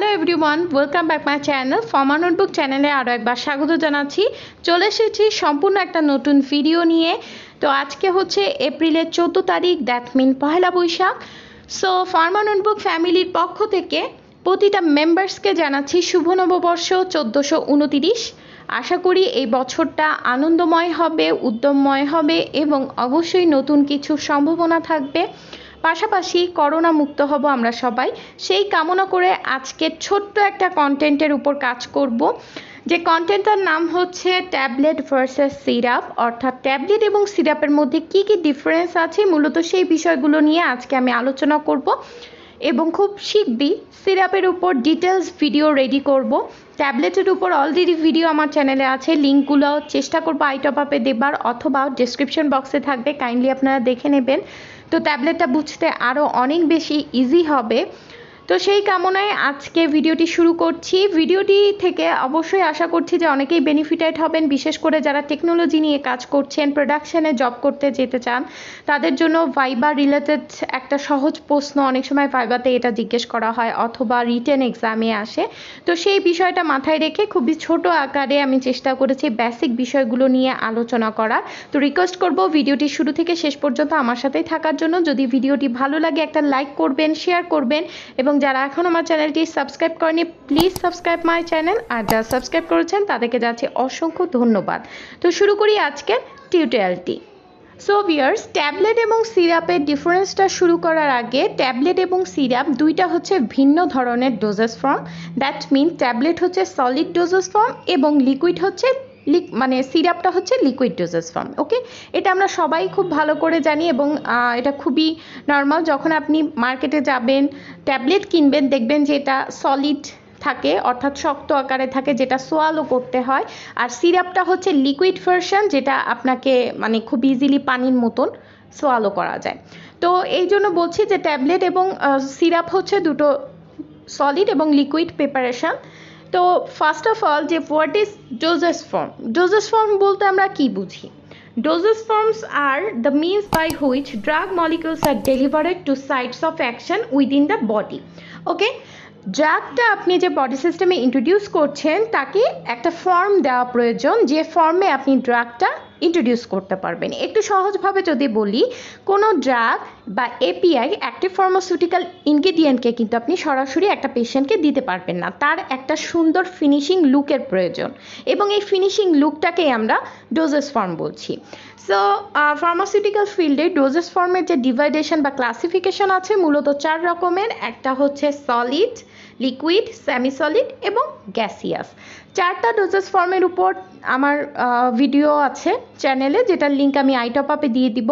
Hello everyone welcome back my channel pharma notebook চ্যানেলে আরও একবার স্বাগত জানাচ্ছি চলে এসেছি সম্পূর্ণ একটা নতুন ভিডিও নিয়ে তো আজকে হচ্ছে এপ্রিলের চোদ্দো তারিখ that mean Pahela Baishakh so pharma notebook ফ্যামিলির পক্ষ থেকে প্রতিটা মেম্বার্সকে জানাচ্ছি শুভ নববর্ষ চোদ্দোশো উনতিরিশ আশা করি এই বছরটা আনন্দময় হবে উদ্যমময় হবে এবং অবশ্যই নতুন কিছু সম্ভাবনা থাকবে পাশাপাশি করোনা মুক্ত হব আমরা সবাই সেই কামনা করে আজকে ছোট্ট একটা কন্টেন্টের উপর কাজ করব যে কন্টেন্টটার নাম হচ্ছে ট্যাবলেট ভার্সেস সিরাপ অর্থাৎ ট্যাবলেট এবং সিরাপের মধ্যে কি কি ডিফারেন্স আছে মূলত সেই বিষয়গুলো নিয়ে আজকে আমি আলোচনা করব এবং খুব শিখবি সিরাপের উপর ডিটেলস ভিডিও রেডি করব ট্যাবলেটের উপর অলরেডি ভিডিও আমার চ্যানেলে আছে লিঙ্কগুলো চেষ্টা করবো আইটপ আপে দেবার অথবা ডিসক্রিপশন বক্সে থাকবে কাইন্ডলি আপনারা দেখে নেবেন তো ট্যাবলেটটা বুঝতে আরও অনেক বেশি ইজি হবে তো সেই কামনায় আজকে ভিডিওটি শুরু করছি ভিডিওটি থেকে অবশ্যই আশা করছি যে অনেকেই বেনিফিটেড হবেন বিশেষ করে যারা টেকনোলজি নিয়ে কাজ করছেন প্রোডাকশানে জব করতে যেতে চান তাদের জন্য ভাইবা রিলেটেড একটা সহজ প্রশ্ন অনেক সময় ভাইবাতে এটা জিজ্ঞেস করা হয় অথবা রিটেন এক্সামে আসে তো সেই বিষয়টা মাথায় রেখে খুবই ছোট আকারে আমি চেষ্টা করেছি বেসিক বিষয়গুলো নিয়ে আলোচনা করার তো রিকোয়েস্ট করব ভিডিওটি শুরু থেকে শেষ পর্যন্ত আমার সাথেই থাকার জন্য যদি ভিডিওটি ভালো লাগে একটা লাইক করবেন শেয়ার করবেন এবং যারা এখন আমার চ্যানেলটি সাবস্ক্রাইব করেনি প্লিজ সাবস্ক্রাইব মাই চ্যানেল আর যারা সাবস্ক্রাইব করেছেন তাদেরকে যাচ্ছে অসংখ্য ধন্যবাদ তো শুরু করি আজকের টিউটোরিয়ালটি সো ভিয়ার্স ট্যাবলেট এবং সিরাপের ডিফারেন্সটা শুরু করার আগে ট্যাবলেট এবং সিরাপ দুইটা হচ্ছে ভিন্ন ধরনের dosage form that mean tablet হচ্ছে সলিড ডোজেস ফর্ম এবং লিকুইড হচ্ছে লিক মানে সিরাপটা হচ্ছে লিকুইড ডোজেস ফর্ম ওকে এটা আমরা সবাই খুব ভালো করে জানি এবং এটা খুবই নর্মাল যখন আপনি মার্কেটে যাবেন ট্যাবলেট কিনবেন দেখবেন যে এটা সলিড থাকে অর্থাৎ শক্ত আকারে থাকে যেটা সোয়ালো করতে হয় আর সিরাপটা হচ্ছে লিকুইড ভার্সন যেটা আপনাকে মানে খুব ইজিলি পানির মতন সোয়ালো করা যায় তো এই জন্য বলছি যে ট্যাবলেট এবং সিরাপ হচ্ছে দুটো সলিড এবং লিকুইড প্রিপারেশান তো ফার্স্ট অফ অল যে what is dosage form dosage form বলতে আমরা কি বুঝি dosage forms are the means by which drug molecules are delivered to sites of action within the body okay ড্রাগটা আপনি যে বডি সিস্টেমে ইন্ট্রোডিউস করছেন তাকে একটা ফর্ম দেওয়া প্রয়োজন যে ফর্মে আপনি ড্রাগটা ইন্ট্রোডিউস করতে পারবেন একটু সহজভাবে যদি বলি কোনো ড্রাগ বা এপিআই একটি ফার্মাসিউটিক্যাল ইনগ্রেডিয়েন্টকে কিন্তু আপনি সরাসরি একটা পেশেন্টকে দিতে পারবেন না তার একটা সুন্দর ফিনিশিং লুকের প্রয়োজন এবং এই ফিনিশিং লুকটাকেই আমরা ডোজেস ফর্ম বলছি সো ফার্মাসিউটিক্যাল ফিল্ডে ডোজেস ফর্মের যে ডিভাইডেশন বা ক্লাসিফিকেশন আছে মূলত চার রকমের একটা হচ্ছে সলিড লিকুইড সেমি সলিড এবং গ্যাসিয়াস চারটা ডোজেস ফর্মের উপর আমার ভিডিও আছে চ্যানেলে যেটার লিঙ্ক আমি আই টপ আপে দিয়ে দিব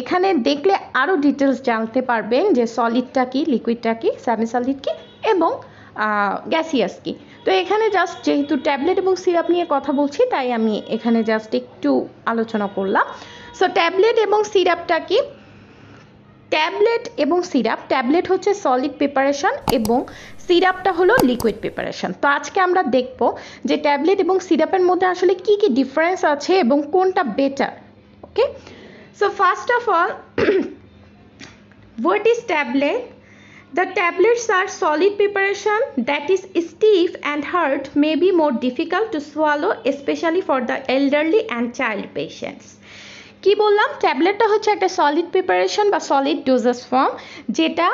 এখানে দেখলে আরও ডিটেলস জানতে পারবেন যে সলিডটা কি লিকুইডটা কি সলিড কি এবং গ্যাসিয়াস কি তো এখানে জাস্ট যেহেতু ট্যাবলেট এবং সিরাপ নিয়ে কথা বলছি তাই আমি এখানে জাস্ট একটু আলোচনা করলাম সো ট্যাবলেট এবং সিরাপটা কি ট্যাবলেট এবং সিরাপ ট্যাবলেট হচ্ছে সলিড প্রিপারেশান এবং সিরাপটা হলো লিকুইড প্রিপারেশান তো আজকে আমরা দেখব যে ট্যাবলেট এবং সিরাপের মধ্যে আসলে কি কি ডিফারেন্স আছে এবং কোনটা better okay So first of all, what is tablet? The tablets are solid preparation that is stiff and hard may be more difficult to swallow especially for the elderly and child patients. কি বললাম ট্যাবলেটটা হচ্ছে একটা solid preparation বা solid dosage form যেটা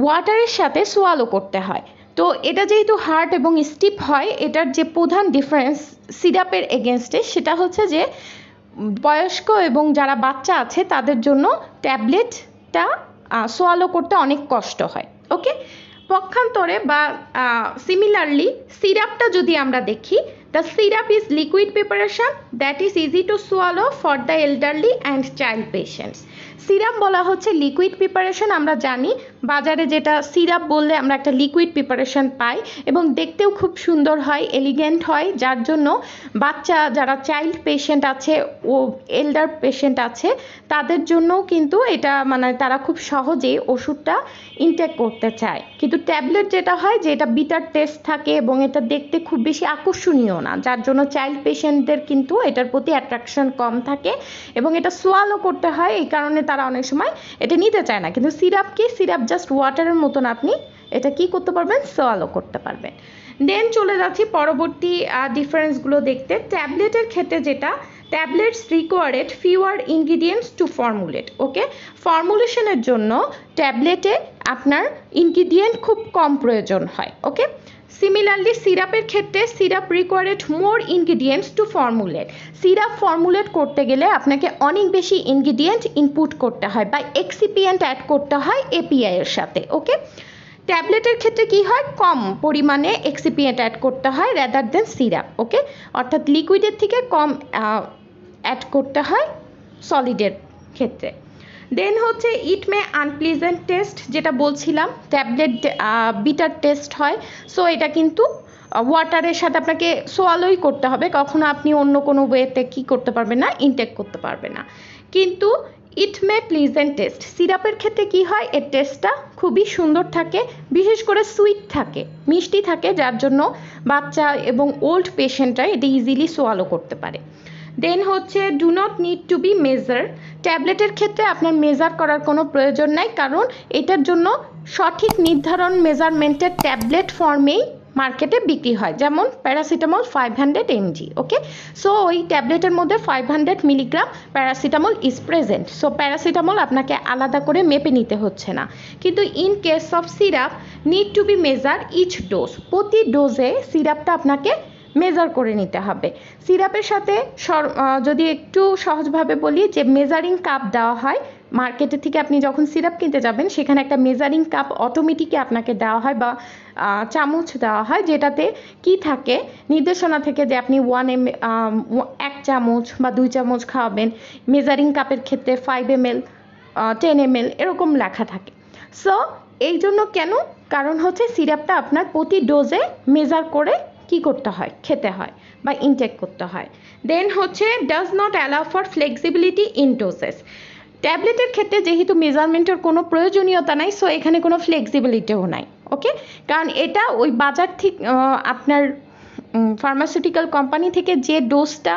ওয়াটারের সাথে swallow করতে হয় তো এটা যেহেতু হার্ট এবং স্টিপ হয় এটার যে প্রধান ডিফারেন্স সিরাপের এগেনস্টে সেটা হচ্ছে যে বয়স্ক এবং যারা বাচ্চা আছে তাদের জন্য ট্যাবলেটটা সোয়ালো করতে অনেক কষ্ট হয় ওকে পক্ষান্তরে বা সিমিলারলি সিরাপটা যদি আমরা দেখি the syrup is liquid preparation that is easy to swallow for the elderly and child patients serum বলা হচ্ছে লিকুইড প্রিপারেশন আমরা জানি বাজারে যেটা সিরাপ বললে আমরা একটা লিকুইড প্রিপারেশন পাই এবং দেখতেও খুব সুন্দর হয় এলিগেন্ট হয় যার জন্য বাচ্চা যারা চাইল্ড পেশেন্ট আছে ও এল্ডার পেশেন্ট আছে তাদের জন্যও কিন্তু এটা মানে তারা খুব সহজে ওষুধটা ইনটেক করতে চায় কিন্তু ট্যাবলেট যেটা হয় যে এটা বিটার টেস্ট থাকে এবং এটা দেখতে খুব বেশি আকর্ষণীয় না যার জন্য চাইল্ড পেশেন্টদের কিন্তু এটার প্রতি অ্যাট্রাকশন কম থাকে এবং এটা সোয়ালো করতে হয় এই কারণে তারা অনেক সময় এটা নিতে চায় না কিন্তু সিরাপ কি সিরাপ জাস্ট ওয়াটারের মতন আপনি এটা কি করতে পারবেন সোয়ালো করতে পারবেন দেন চলে যাচ্ছি পরবর্তী ডিফারেন্সগুলো দেখতে ট্যাবলেটের ক্ষেত্রে যেটা tablets required fewer ingredients to formulate okay ফর্মুলেশনের জন্য ট্যাবলেটে আপনার ইনগ্রিডিয়েন্ট খুব কম প্রয়োজন হয় ওকে সিমিলারলি সিরাপের ক্ষেত্রে syrup required more ingredients to formulate syrup formulate করতে গেলে আপনাকে অনেক বেশি ইনগ্রিডিয়েন্ট ইনপুট করতে হয় বা এক্সিপিয়েন্ট অ্যাড করতে হয় এপিআই এর সাথে ওকে ট্যাবলেটের ক্ষেত্রে কি হয় কম পরিমাণে এক্সিপিয়েন্ট অ্যাড করতে হয় রেদার দেন সিরাপ ওকে অর্থাৎ লিকুইডের থেকে কম অ্যাড করতে হয় সলিডের ক্ষেত্রে দেন হচ্ছে ইট মে আনপ্লিজেন্ট টেস্ট যেটা বলছিলাম ট্যাবলেট বিটার টেস্ট হয় সো এটা কিন্তু ওয়াটারের সাথে আপনাকে সোয়ালোই করতে হবে কখনো আপনি অন্য কোনো ওয়েতে কি করতে পারবেন না ইনটেক করতে পারবে না কিন্তু ইট মে প্লিজেন্ট টেস্ট সিরাপের ক্ষেত্রে কি হয় এর টেস্টটা খুবই সুন্দর থাকে বিশেষ করে সুইট থাকে মিষ্টি থাকে যার জন্য বাচ্চা এবং ওল্ড পেশেন্টরা এটি ইজিলি সোয়ালো করতে পারে দেন হচ্ছে do not need to be measure ট্যাবলেটের ক্ষেত্রে আপনার মেজার করার কোনো প্রয়োজন নাই কারণ এটার জন্য সঠিক নির্ধারণ মেজারমেন্টের ট্যাবলেট ফর্মেই মার্কেটে বিক্রি হয় যেমন paracetamol five hundred MG okay so ওই ট্যাবলেটের মধ্যে five hundred milligram paracetamol is present so paracetamol আপনাকে আলাদা করে মেপে নিতে হচ্ছে না কিন্তু in case of syrup need to be measure each dose প্রতি ডোজে সিরাপটা আপনাকে মেজার করে নিতে হবে সিরাপের সাথে যদি একটু সহজভাবে বলি যে মেজারিং কাপ দেওয়া হয় মার্কেটে থেকে আপনি যখন সিরাপ কিনতে যাবেন সেখানে একটা মেজারিং কাপ অটোমেটিকই আপনাকে দেওয়া হয় বা চামচ দেওয়া হয় যেটাতে কি থাকে নির্দেশনা থেকে যে আপনি ওয়ান এম এক চামচ বা দুই চামচ খাওয়াবেন মেজারিং কাপের ক্ষেত্রে five M L ten M L এরকম লেখা থাকে সো এই জন্য কেন কারণ হচ্ছে সিরাপটা আপনার প্রতি ডোজে মেজার করে কি করতে হয় খেতে হয় বা ইনটেক করতে হয় দেন হচ্ছে does not allow for flexibility in doses ট্যাবলেটের ক্ষেত্রে যেহেতু মেজারমেন্টের কোনো প্রয়োজনীয়তা নাই সো এখানে কোনো ফ্লেক্সিবিলিটিও নাই ওকে কারণ এটা ওই বাজার ঠিক আপনার ফার্মাসিউটিক্যাল কোম্পানি থেকে যে ডোজটা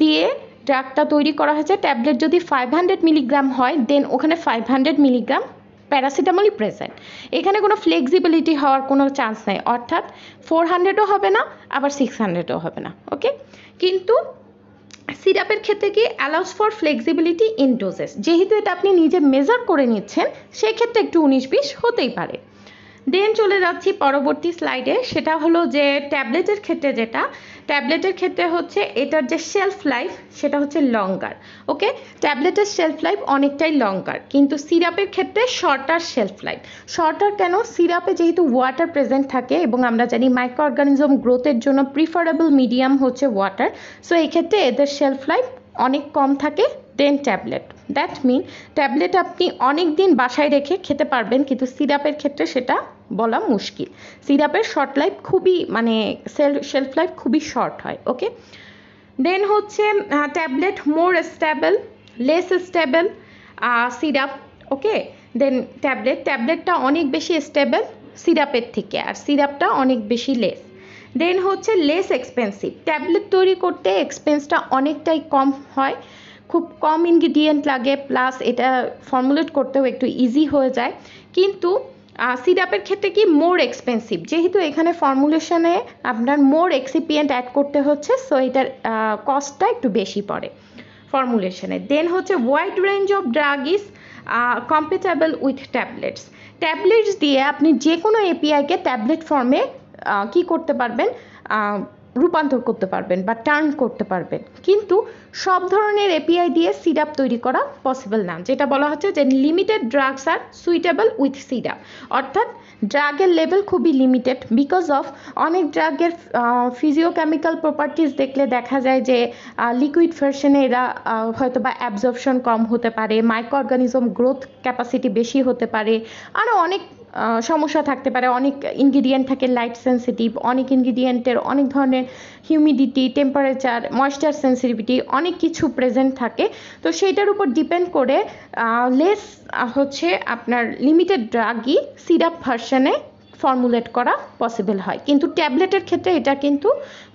দিয়ে ড্রাগটা তৈরি করা হয়েছে ট্যাবলেট যদি ফাইভ হান্ড্রেড মিলিগ্রাম হয় দেন ওখানে ফাইভ হান্ড্রেড মিলিগ্রাম প্যারাসিটামলই প্রেজেন্ট এখানে কোনো ফ্লেক্সিবিলিটি হওয়ার কোনো চান্স নেই অর্থাৎ ফোর হান্ড্রেডও হবে না আবার সিক্স হান্ড্রেডও হবে না ওকে কিন্তু সিরাপের ক্ষেত্রে কি allows for flexibility in doses যেহেতু এটা আপনি নিজে মেজার করে নিচ্ছেন সেক্ষেত্রে একটু উনিশ বিশ হতেই পারে দেন চলে যাচ্ছি পরবর্তী স্লাইডে সেটা হলো যে ট্যাবলেটের ক্ষেত্রে যেটা ট্যাবলেটের ক্ষেত্রে হচ্ছে এটার যে শেলফ লাইফ সেটা হচ্ছে লঙ্গার ওকে ট্যাবলেটের শেলফ লাইফ অনেকটাই লঙ্গার কিন্তু সিরাপের ক্ষেত্রে শর্টার শেলফ লাইফ শর্টার কেন সিরাপে যেহেতু ওয়াটার প্রেজেন্ট থাকে এবং আমরা জানি মাইক্রো অর্গানিজম গ্রোথের জন্য প্রিফারেবল মিডিয়াম হচ্ছে ওয়াটার সো এক্ষেত্রে এদের শেলফ লাইফ অনেক কম থাকে then tablet that mean tablet আপনি অনেক দিন বাসায় রেখে খেতে পারবেন কিন্তু সিরাপের ক্ষেত্রে সেটা বলা মুশকিল সিরাপের শর্ট লাইফ খুবই মানে সেল শেলফ লাইফ খুবই শর্ট হয় ওকে দেন হচ্ছে tablet more stable less stable syrup okay then tablet ট্যাবলেটটা অনেক বেশি স্ট্যাবল সিরাপের থেকে আর সিরাপটা অনেক বেশি লেস দেন হচ্ছে লেস এক্সপেন্সিভ ট্যাবলেট তৈরি করতে এক্সপেন্সটা অনেকটাই কম হয় খুব কম ইনগ্রিডিয়েন্ট লাগে প্লাস এটা ফর্মুলেট করতেও একটু ইজি হয়ে যায় কিন্তু সিরাপের ক্ষেত্রে কি মোর এক্সপেন্সিভ যেহেতু এখানে ফর্মুলেশনে আপনার মোর এক্সিপিয়েন্ট অ্যাড করতে হচ্ছে সো এটার কস্টটা একটু বেশি পড়ে ফর্মুলেশনে দেন হচ্ছে wide range of drug is compatible with tablets tablets দিয়ে আপনি যে কোনো এপিআইকে ট্যাবলেট ফর্মে কি করতে পারবেন রূপান্তর করতে পারবেন বা টার্ন করতে পারবেন কিন্তু সব ধরনের এপিআই দিয়ে সিরাপ তৈরি করা পসিবল না যেটা বলা হচ্ছে যে limited drugs are suitable with syrup অর্থাৎ ড্রাগের লেভেল খুবই লিমিটেড বিকজ অফ অনেক ড্রাগের ফিজিওকেমিক্যাল প্রপার্টিস দেখলে দেখা যায় যে লিকুইড ভার্সনে এরা হয়তো বা অ্যাবজর্পশন কম হতে পারে মাইক্রো অর্গানিজম গ্রোথ ক্যাপাসিটি বেশি হতে পারে আরও অনেক সমস্যা থাকতে পারে অনেক ইনগ্রিডিয়েন্ট থাকে লাইট সেন্সিটিভ অনেক ইনগ্রিডিয়েন্টের অনেক ধরনের হিউমিডিটি টেম্পারেচার ময়েশ্চার সেন্সিটিভিটি অনেক কিছু প্রেজেন্ট থাকে তো সেইটার উপর ডিপেন্ড করে লেস হচ্ছে আপনার লিমিটেড ড্রাগই সিরাপ ভার্সানে ফর্মুলেট করা পসিবল হয় কিন্তু ট্যাবলেটের ক্ষেত্রে এটা কিন্তু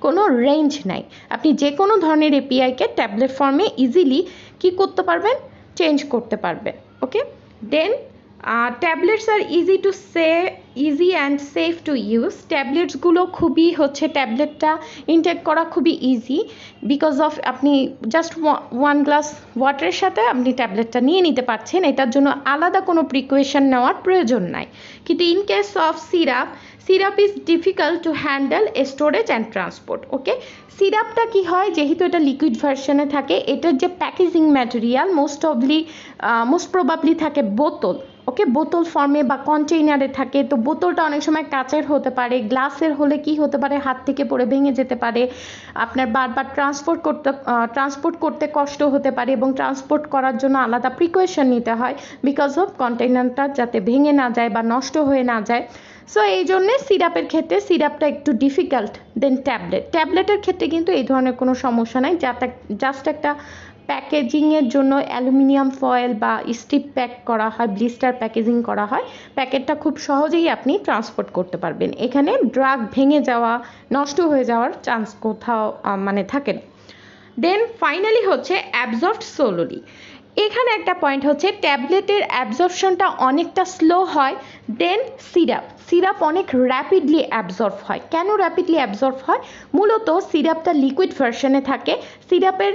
কোনো রেঞ্জ নাই আপনি যে কোনো ধরনের এপিআইকে ট্যাবলেট ফর্মে ইজিলি কি করতে পারবেন চেঞ্জ করতে পারবেন okay then tablets are easy to say easy and safe to use ট্যাবলেটসগুলো খুবই হচ্ছে ট্যাবলেটটা ইনটেক করা খুবই ইজি বিকজ অফ আপনি জাস্ট ওয়ান গ্লাস ওয়াটারের সাথে আপনি ট্যাবলেটটা নিয়ে নিতে পারছেন এটার জন্য আলাদা কোনো প্রিকুয়েশন নেওয়ার প্রয়োজন নাই কিন্তু in case of syrup syrup is difficult to handle storage and transport okay সিরাপটা কি হয় যেহেতু এটা লিকুইড ভার্সনে থাকে এটার যে প্যাকেজিং ম্যাটেরিয়াল মোস্ট অবলি মোস্ট প্রবাবলি থাকে বোতল ওকে বোতল ফর্মে বা কন্টেইনারে থাকে তো বোতলটা অনেক সময় কাচের হতে পারে গ্লাসের হলে কি হতে পারে হাত থেকে পড়ে ভেঙে যেতে পারে আপনার বারবার ট্রান্সপোর্ট করতে ট্রান্সপোর্ট করতে কষ্ট হতে পারে এবং ট্রান্সপোর্ট করার জন্য আলাদা প্রিকোয়েশন নিতে হয় বিকজ অফ কন্টেইনারটা যাতে ভেঙে না যায় বা নষ্ট হয়ে না যায় সো এই জন্যে সিরাপের ক্ষেত্রে সিরাপটা একটু ডিফিকাল্ট দেন ট্যাবলেট ট্যাবলেটের ক্ষেত্রে কিন্তু এই ধরনের কোনো সমস্যা নাই যাতে জাস্ট একটা প্যাকেজিংয়ের জন্য অ্যালুমিনিয়াম ফয়েল বা স্টিপ প্যাক করা হয় ব্লিস্টার প্যাকেজিং করা হয় প্যাকেটটা খুব সহজেই আপনি ট্রান্সপোর্ট করতে পারবেন এখানে ড্রাগ ভেঙে যাওয়া নষ্ট হয়ে যাওয়ার চান্স কোথাও মানে থাকে না দেন ফাইনালি হচ্ছে অ্যাবজর্বড সোলোলি এখানে একটা পয়েন্ট হচ্ছে ট্যাবলেটের অ্যাবজর্পশনটা অনেকটা স্লো হয় দেন সিরাপ সিরাপ অনেক র্যাপিডলি অ্যাবজর্ব হয় কেন র্যাপিডলি অ্যাবজর্ব হয় মূলত সিরাপটা লিকুইড ভার্সনে থাকে সিরাপের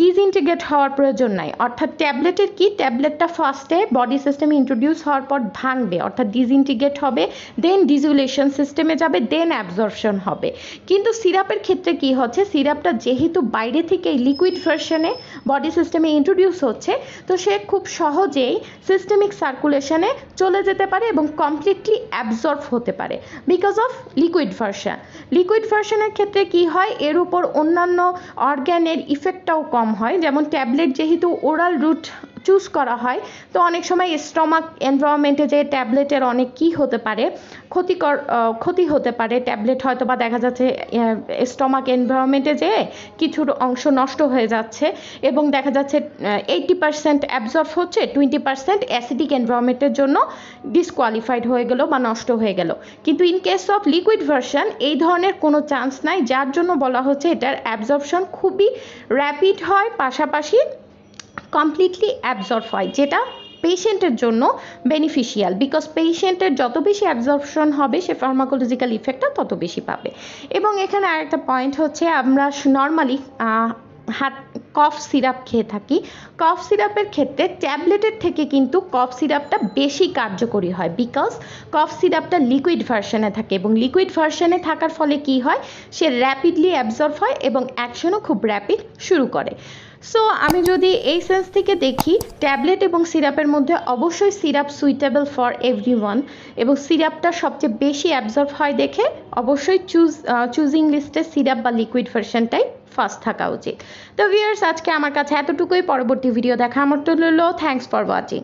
ডিসইন্টিগ্রেট হওয়ার প্রয়োজন নাই অর্থাৎ ট্যাবলেটের কি ট্যাবলেটটা ফার্স্টে বডি সিস্টেমে ইন্ট্রোডিউস হওয়ার পর ভাঙবে অর্থাৎ ডিসইন্টিগ্রেট হবে দেন ডিজুলেশন সিস্টেমে যাবে দেন অ্যাবজর্পশন হবে কিন্তু সিরাপের ক্ষেত্রে কি হচ্ছে সিরাপটা যেহেতু বাইরে থেকে লিকুইড ভার্সনে বডি সিস্টেমে ইন্ট্রোডিউস হচ্ছে তো সে খুব সহজেই সিস্টেমিক সার্কুলেশনে চলে যেতে পারে এবং কমপ্লিটলি অ্যাবজর্ব হতে পারে because of liquid version liquid ভার্সনের ক্ষেত্রে কি হয় এর উপর অন্যান্য অর্গ্যানের ইফেক্টটাও কম হয় যেমন ট্যাবলেট যেহেতু ওরাল রুট চুজ করা হয় তো অনেক সময় স্টমাক এনভায়রনমেন্টে যে ট্যাবলেটের অনেক কি হতে পারে ক্ষতিকর ক্ষতি হতে পারে ট্যাবলেট হয়তো বা দেখা যাচ্ছে স্টমাক এনভায়রনমেন্টে যে কিছু অংশ নষ্ট হয়ে যাচ্ছে এবং দেখা যাচ্ছে এইটটি পার্সেন্ট অ্যাবজর্ব হচ্ছে টোয়েন্টি পার্সেন্ট অ্যাসিডিক এনভায়রনমেন্টের জন্য ডিসকোয়ালিফাইড হয়ে গেল বা নষ্ট হয়ে গেল কিন্তু in case of liquid version এই ধরনের কোনো চান্স নাই যার জন্য বলা হচ্ছে এটার অ্যাবজর্পশন খুবই র্যাপিড হয় পাশাপাশি কমপ্লিটলি অ্যাবজর্ব হয় যেটা পেশেন্টের জন্য বেনিফিশিয়াল বিকজ পেশেন্টের যত বেশি অ্যাবজর্পশন হবে সে ফার্মাকোলজিক্যাল ইফেক্টটা তত বেশি পাবে এবং এখানে আরেকটা পয়েন্ট হচ্ছে আমরা নর্মালি হাত কফ সিরাপ খেয়ে থাকি কফ সিরাপের ক্ষেত্রে ট্যাবলেটের থেকে কিন্তু কফ সিরাপটা বেশি কার্যকরী হয় বিকজ কফ সিরাপটা লিকুইড ভার্সনে থাকে এবং লিকুইড ভার্সনে থাকার ফলে কি হয় সে র্যাপিডলি অ্যাবজর্ব হয় এবং অ্যাকশনও খুব র্যাপিড শুরু করে সো আমি যদি এই সেন্স থেকে দেখি ট্যাবলেট এবং সিরাপের মধ্যে অবশ্যই সিরাপ সুইটেবল ফর এভরি এবং সিরাপটা সবচেয়ে বেশি অ্যাবজর্ব হয় দেখে অবশ্যই চুজ চুজিং লিস্টে সিরাপ বা লিকুইড ভার্সনটাই ফার্স্ট থাকা উচিত তো ভিউয়ার্স আজকে আমার কাছে এতটুকুই পরবর্তী ভিডিও দেখা আমার তো থ্যাংকস ফর ওয়াচিং